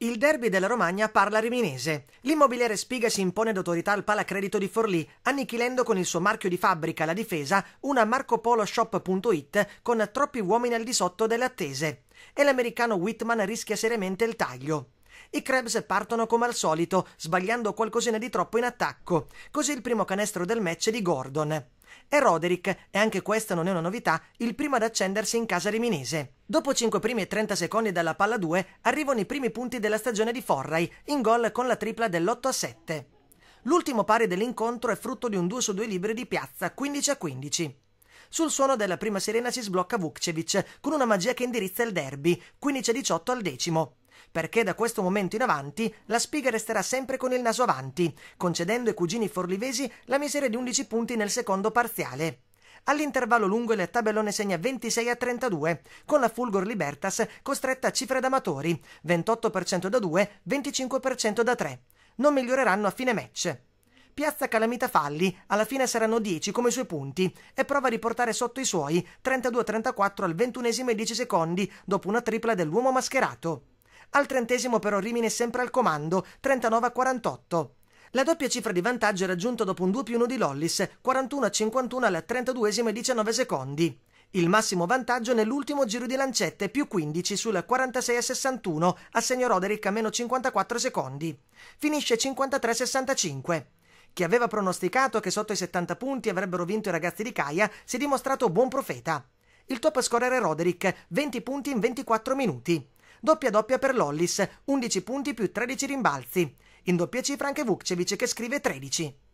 Il derby della Romagna parla riminese. L'immobiliere Spiga si impone d'autorità al palacredito di Forlì, annichilendo con il suo marchio di fabbrica la difesa una marcopoloshop.it con troppi uomini al di sotto delle attese. E l'americano Whitman rischia seriamente il taglio. I Krebs partono come al solito, sbagliando qualcosina di troppo in attacco. Così il primo canestro del match è di Gordon. E Roderick, e anche questa non è una novità, il primo ad accendersi in casa riminese. Dopo 5 primi e 30 secondi dalla palla 2, arrivano i primi punti della stagione di Forrai, in gol con la tripla dell'8 a 7. L'ultimo pari dell'incontro è frutto di un 2 su 2 libri di piazza, 15 a 15. Sul suono della prima sirena si sblocca Vukcevic, con una magia che indirizza il derby, 15 a 18 al decimo perché da questo momento in avanti la Spiga resterà sempre con il naso avanti, concedendo ai cugini forlivesi la miseria di 11 punti nel secondo parziale. All'intervallo lungo il tabellone segna 26 a 32, con la Fulgor Libertas costretta a cifre d'amatori, 28% da 2, 25% da 3. Non miglioreranno a fine match. Piazza Calamita Falli, alla fine saranno 10 come i suoi punti, e prova a riportare sotto i suoi 32-34 al ventunesimo e 10 secondi, dopo una tripla dell'uomo mascherato. Al trentesimo però Rimini è sempre al comando, 39 a 48. La doppia cifra di vantaggio è raggiunta dopo un 2 più 1 di Lollis, 41 a 51 alla 32 e 19 secondi. Il massimo vantaggio nell'ultimo giro di lancette, più 15 sulla 46 a 61, assegno Roderick a meno 54 secondi. Finisce 53 a 65. Chi aveva pronosticato che sotto i 70 punti avrebbero vinto i ragazzi di Caia si è dimostrato buon profeta. Il top scorer è Roderick, 20 punti in 24 minuti. Doppia doppia per Lollis, 11 punti più 13 rimbalzi. In doppia cifra anche Vukcevic che scrive 13.